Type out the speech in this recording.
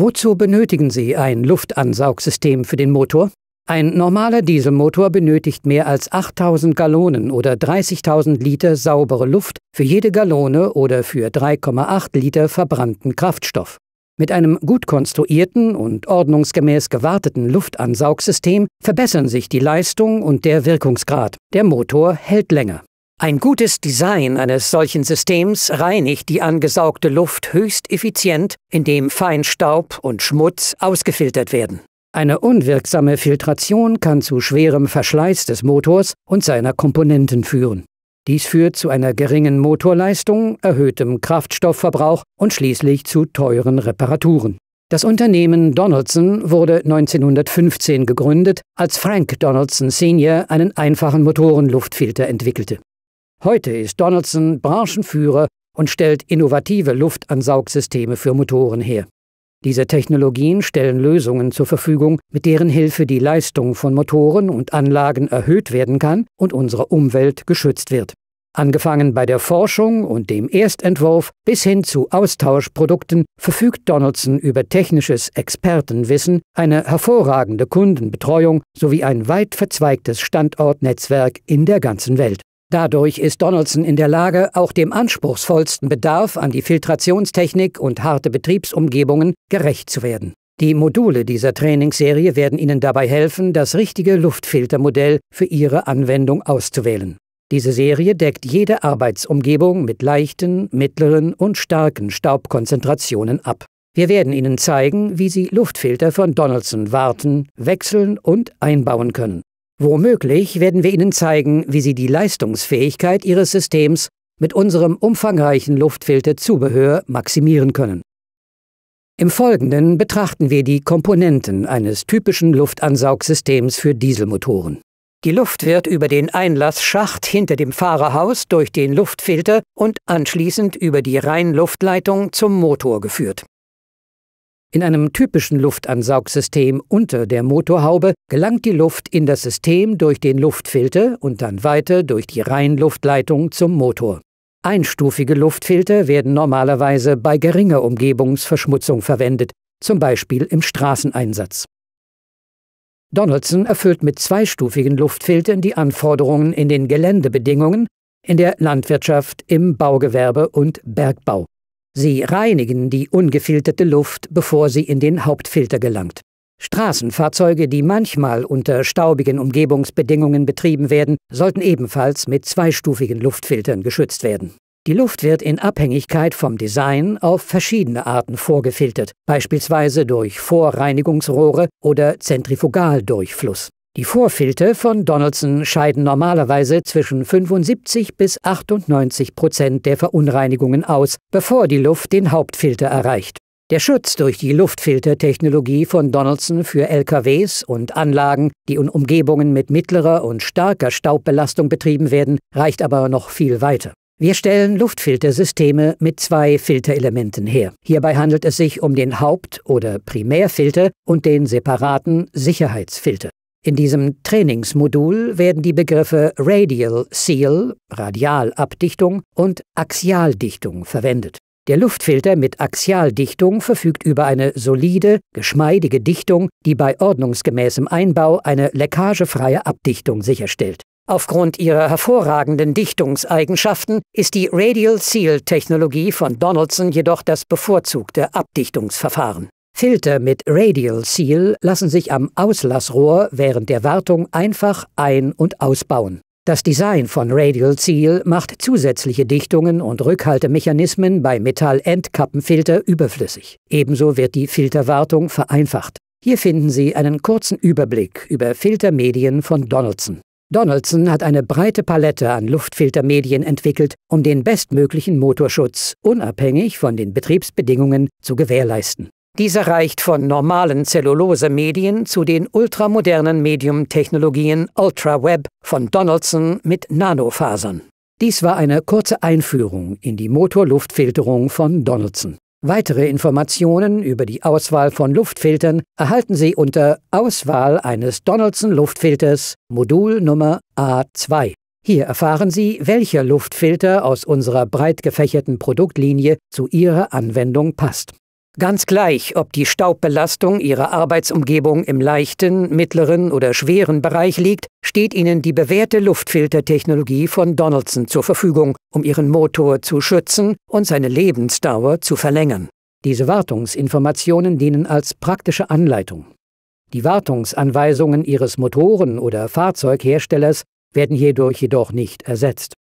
Wozu benötigen Sie ein Luftansaugsystem für den Motor? Ein normaler Dieselmotor benötigt mehr als 8000 Gallonen oder 30.000 Liter saubere Luft für jede Gallone oder für 3,8 Liter verbrannten Kraftstoff. Mit einem gut konstruierten und ordnungsgemäß gewarteten Luftansaugsystem verbessern sich die Leistung und der Wirkungsgrad. Der Motor hält länger. Ein gutes Design eines solchen Systems reinigt die angesaugte Luft höchst effizient, indem Feinstaub und Schmutz ausgefiltert werden. Eine unwirksame Filtration kann zu schwerem Verschleiß des Motors und seiner Komponenten führen. Dies führt zu einer geringen Motorleistung, erhöhtem Kraftstoffverbrauch und schließlich zu teuren Reparaturen. Das Unternehmen Donaldson wurde 1915 gegründet, als Frank Donaldson Sr. einen einfachen Motorenluftfilter entwickelte. Heute ist Donaldson Branchenführer und stellt innovative Luftansaugsysteme für Motoren her. Diese Technologien stellen Lösungen zur Verfügung, mit deren Hilfe die Leistung von Motoren und Anlagen erhöht werden kann und unsere Umwelt geschützt wird. Angefangen bei der Forschung und dem Erstentwurf bis hin zu Austauschprodukten verfügt Donaldson über technisches Expertenwissen, eine hervorragende Kundenbetreuung sowie ein weit verzweigtes Standortnetzwerk in der ganzen Welt. Dadurch ist Donaldson in der Lage, auch dem anspruchsvollsten Bedarf an die Filtrationstechnik und harte Betriebsumgebungen gerecht zu werden. Die Module dieser Trainingsserie werden Ihnen dabei helfen, das richtige Luftfiltermodell für Ihre Anwendung auszuwählen. Diese Serie deckt jede Arbeitsumgebung mit leichten, mittleren und starken Staubkonzentrationen ab. Wir werden Ihnen zeigen, wie Sie Luftfilter von Donaldson warten, wechseln und einbauen können. Womöglich werden wir Ihnen zeigen, wie Sie die Leistungsfähigkeit Ihres Systems mit unserem umfangreichen Luftfilterzubehör maximieren können. Im Folgenden betrachten wir die Komponenten eines typischen Luftansaugsystems für Dieselmotoren. Die Luft wird über den Einlassschacht hinter dem Fahrerhaus durch den Luftfilter und anschließend über die Reinluftleitung zum Motor geführt in einem typischen Luftansaugsystem unter der Motorhaube gelangt die Luft in das System durch den Luftfilter und dann weiter durch die Reinluftleitung zum Motor. Einstufige Luftfilter werden normalerweise bei geringer Umgebungsverschmutzung verwendet, zum Beispiel im Straßeneinsatz. Donaldson erfüllt mit zweistufigen Luftfiltern die Anforderungen in den Geländebedingungen, in der Landwirtschaft, im Baugewerbe und Bergbau. Sie reinigen die ungefilterte Luft, bevor sie in den Hauptfilter gelangt. Straßenfahrzeuge, die manchmal unter staubigen Umgebungsbedingungen betrieben werden, sollten ebenfalls mit zweistufigen Luftfiltern geschützt werden. Die Luft wird in Abhängigkeit vom Design auf verschiedene Arten vorgefiltert, beispielsweise durch Vorreinigungsrohre oder Zentrifugaldurchfluss. Die Vorfilter von Donaldson scheiden normalerweise zwischen 75 bis 98 Prozent der Verunreinigungen aus, bevor die Luft den Hauptfilter erreicht. Der Schutz durch die Luftfiltertechnologie von Donaldson für LKWs und Anlagen, die in Umgebungen mit mittlerer und starker Staubbelastung betrieben werden, reicht aber noch viel weiter. Wir stellen Luftfiltersysteme mit zwei Filterelementen her. Hierbei handelt es sich um den Haupt- oder Primärfilter und den separaten Sicherheitsfilter. In diesem Trainingsmodul werden die Begriffe Radial Seal, Radialabdichtung und Axialdichtung verwendet. Der Luftfilter mit Axialdichtung verfügt über eine solide, geschmeidige Dichtung, die bei ordnungsgemäßem Einbau eine leckagefreie Abdichtung sicherstellt. Aufgrund ihrer hervorragenden Dichtungseigenschaften ist die Radial Seal Technologie von Donaldson jedoch das bevorzugte Abdichtungsverfahren. Filter mit Radial Seal lassen sich am Auslassrohr während der Wartung einfach ein- und ausbauen. Das Design von Radial Seal macht zusätzliche Dichtungen und Rückhaltemechanismen bei Metall-Endkappenfilter überflüssig. Ebenso wird die Filterwartung vereinfacht. Hier finden Sie einen kurzen Überblick über Filtermedien von Donaldson. Donaldson hat eine breite Palette an Luftfiltermedien entwickelt, um den bestmöglichen Motorschutz unabhängig von den Betriebsbedingungen zu gewährleisten. Dieser reicht von normalen Zellulose-Medien zu den ultramodernen Medium-Technologien UltraWeb von Donaldson mit Nanofasern. Dies war eine kurze Einführung in die Motorluftfilterung von Donaldson. Weitere Informationen über die Auswahl von Luftfiltern erhalten Sie unter Auswahl eines Donaldson Luftfilters Modul Nummer A2. Hier erfahren Sie, welcher Luftfilter aus unserer breit gefächerten Produktlinie zu Ihrer Anwendung passt. Ganz gleich, ob die Staubbelastung Ihrer Arbeitsumgebung im leichten, mittleren oder schweren Bereich liegt, steht Ihnen die bewährte Luftfiltertechnologie von Donaldson zur Verfügung, um Ihren Motor zu schützen und seine Lebensdauer zu verlängern. Diese Wartungsinformationen dienen als praktische Anleitung. Die Wartungsanweisungen Ihres Motoren- oder Fahrzeugherstellers werden hierdurch jedoch nicht ersetzt.